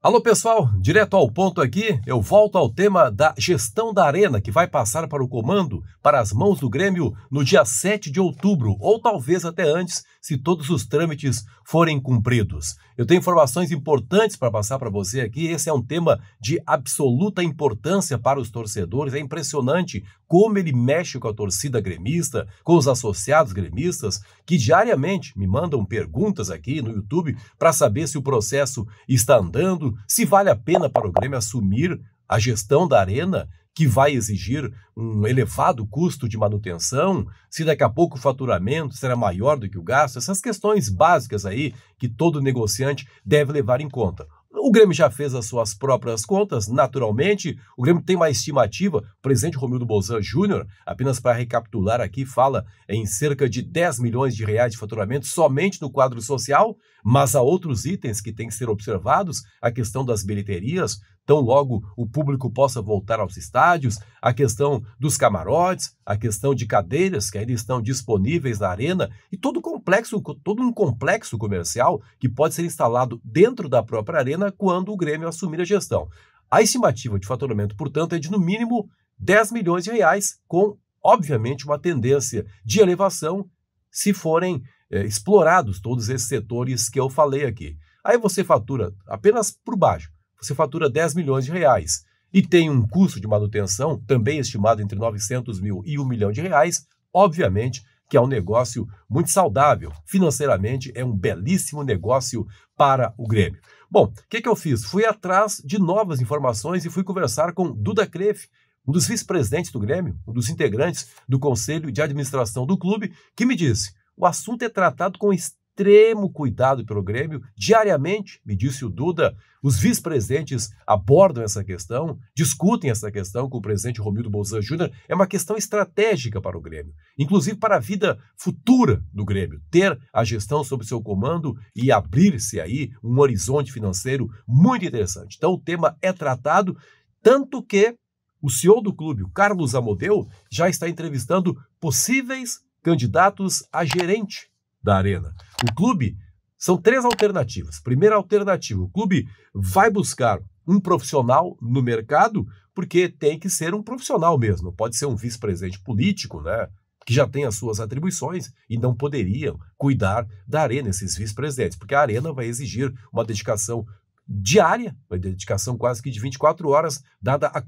Alô pessoal, direto ao ponto aqui, eu volto ao tema da gestão da arena que vai passar para o comando, para as mãos do Grêmio no dia 7 de outubro, ou talvez até antes, se todos os trâmites forem cumpridos. Eu tenho informações importantes para passar para você aqui. Esse é um tema de absoluta importância para os torcedores. É impressionante como ele mexe com a torcida gremista, com os associados gremistas, que diariamente me mandam perguntas aqui no YouTube para saber se o processo está andando se vale a pena para o Grêmio assumir a gestão da arena, que vai exigir um elevado custo de manutenção, se daqui a pouco o faturamento será maior do que o gasto, essas questões básicas aí que todo negociante deve levar em conta. O Grêmio já fez as suas próprias contas, naturalmente. O Grêmio tem uma estimativa. O presidente Romildo Bolzan Júnior, apenas para recapitular aqui, fala em cerca de 10 milhões de reais de faturamento somente no quadro social, mas há outros itens que têm que ser observados, a questão das bilheterias, tão logo o público possa voltar aos estádios, a questão dos camarotes, a questão de cadeiras que ainda estão disponíveis na arena e todo complexo, todo um complexo comercial que pode ser instalado dentro da própria arena quando o Grêmio assumir a gestão. A estimativa de faturamento, portanto, é de no mínimo 10 milhões de reais, com obviamente uma tendência de elevação se forem é, explorados todos esses setores que eu falei aqui. Aí você fatura apenas por baixo você fatura 10 milhões de reais e tem um custo de manutenção também estimado entre 900 mil e 1 milhão de reais, obviamente que é um negócio muito saudável. Financeiramente, é um belíssimo negócio para o Grêmio. Bom, o que, que eu fiz? Fui atrás de novas informações e fui conversar com Duda Crefe, um dos vice-presidentes do Grêmio, um dos integrantes do conselho de administração do clube, que me disse: o assunto é tratado com extremo cuidado pelo Grêmio. Diariamente, me disse o Duda, os vice-presidentes abordam essa questão, discutem essa questão com o presidente Romildo Bolzan Júnior. É uma questão estratégica para o Grêmio, inclusive para a vida futura do Grêmio, ter a gestão sob seu comando e abrir-se aí um horizonte financeiro muito interessante. Então, o tema é tratado, tanto que o CEO do clube, o Carlos Amodeu, já está entrevistando possíveis candidatos a gerente da arena. O clube são três alternativas. Primeira alternativa, o clube vai buscar um profissional no mercado, porque tem que ser um profissional mesmo, pode ser um vice-presidente político, né? Que já tem as suas atribuições e não poderiam cuidar da arena, esses vice-presidentes, porque a arena vai exigir uma dedicação diária, uma dedicação quase que de 24 horas, dada a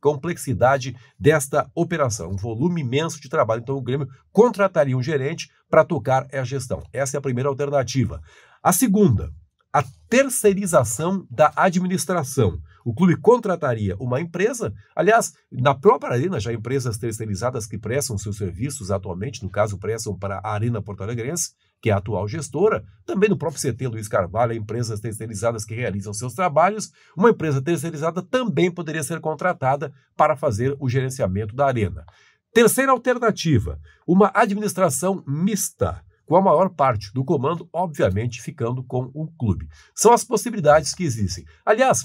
complexidade desta operação. Um volume imenso de trabalho. Então, o Grêmio contrataria um gerente para tocar a gestão. Essa é a primeira alternativa. A segunda, a terceirização da administração. O clube contrataria uma empresa, aliás, na própria Arena já há empresas terceirizadas que prestam seus serviços atualmente, no caso, prestam para a Arena Porto Alegrense, que é a atual gestora, também do próprio CT Luiz Carvalho, empresas terceirizadas que realizam seus trabalhos, uma empresa terceirizada também poderia ser contratada para fazer o gerenciamento da arena. Terceira alternativa, uma administração mista com a maior parte do comando, obviamente, ficando com o clube. São as possibilidades que existem. Aliás,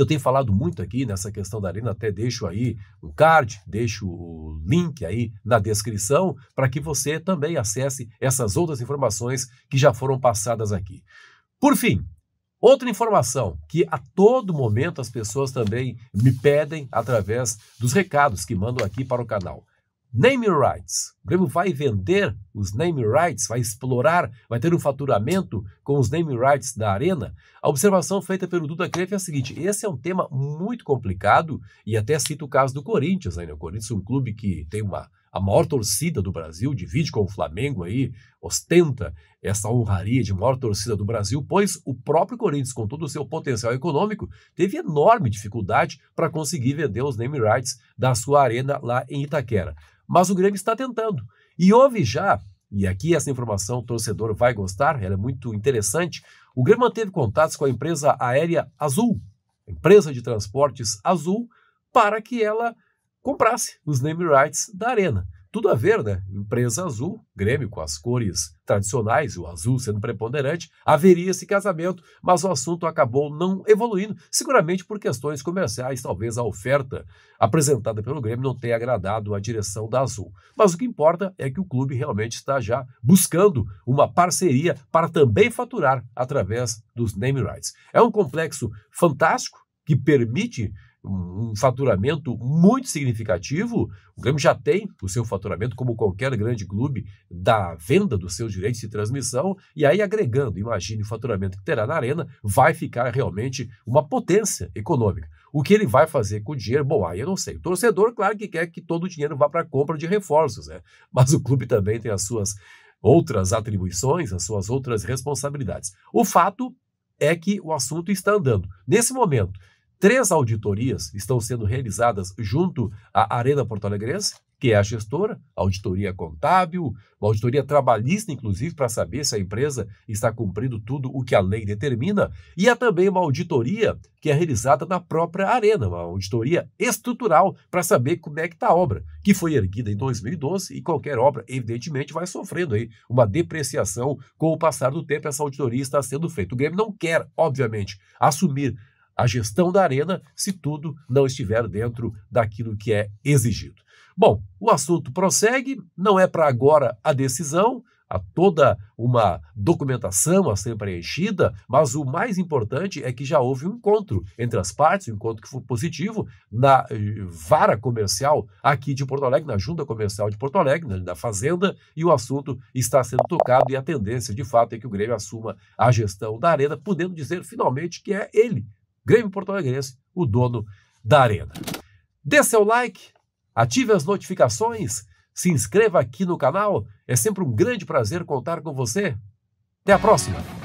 eu tenho falado muito aqui nessa questão da arena, até deixo aí um card, deixo o link aí na descrição para que você também acesse essas outras informações que já foram passadas aqui. Por fim, Outra informação que a todo momento as pessoas também me pedem através dos recados que mandam aqui para o canal. Name rights. O Grêmio vai vender os name rights, vai explorar, vai ter um faturamento com os name rights da arena. A observação feita pelo Duda Cref é a seguinte: esse é um tema muito complicado e até cito o caso do Corinthians. Né? O Corinthians é um clube que tem uma, a maior torcida do Brasil, divide com o Flamengo aí, ostenta essa honraria de maior torcida do Brasil, pois o próprio Corinthians, com todo o seu potencial econômico, teve enorme dificuldade para conseguir vender os name rights da sua arena lá em Itaquera mas o Grêmio está tentando. E houve já, e aqui essa informação o torcedor vai gostar, ela é muito interessante, o Grêmio manteve contatos com a empresa aérea Azul, empresa de transportes Azul, para que ela comprasse os name rights da arena. Tudo a ver, né? Empresa azul, Grêmio com as cores tradicionais, o azul sendo preponderante, haveria esse casamento, mas o assunto acabou não evoluindo, seguramente por questões comerciais, talvez a oferta apresentada pelo Grêmio não tenha agradado a direção da Azul. Mas o que importa é que o clube realmente está já buscando uma parceria para também faturar através dos name rights. É um complexo fantástico que permite um faturamento muito significativo. O Grêmio já tem o seu faturamento, como qualquer grande clube, da venda dos seus direitos de transmissão, e aí agregando, imagine o faturamento que terá na Arena, vai ficar realmente uma potência econômica. O que ele vai fazer com o dinheiro? Bom, aí eu não sei. O torcedor, claro que quer que todo o dinheiro vá para a compra de reforços, né? Mas o clube também tem as suas outras atribuições, as suas outras responsabilidades. O fato é que o assunto está andando. Nesse momento, Três auditorias estão sendo realizadas junto à Arena Porto Alegrense, que é a gestora, auditoria contábil, uma auditoria trabalhista, inclusive, para saber se a empresa está cumprindo tudo o que a lei determina, e há também uma auditoria que é realizada na própria arena, uma auditoria estrutural para saber como é que está a obra, que foi erguida em 2012 e qualquer obra, evidentemente, vai sofrendo aí uma depreciação com o passar do tempo. Essa auditoria está sendo feita. O Grêmio não quer, obviamente, assumir a gestão da arena se tudo não estiver dentro daquilo que é exigido. Bom, o assunto prossegue, não é para agora a decisão, há toda uma documentação a ser preenchida, mas o mais importante é que já houve um encontro entre as partes, um encontro que foi positivo na eh, vara comercial aqui de Porto Alegre, na junta comercial de Porto Alegre, na Fazenda, e o assunto está sendo tocado e a tendência, de fato, é que o Grêmio assuma a gestão da arena, podendo dizer finalmente que é ele Grêmio Porto Alegrense, o dono da arena. Dê seu like, ative as notificações, se inscreva aqui no canal. É sempre um grande prazer contar com você. Até a próxima!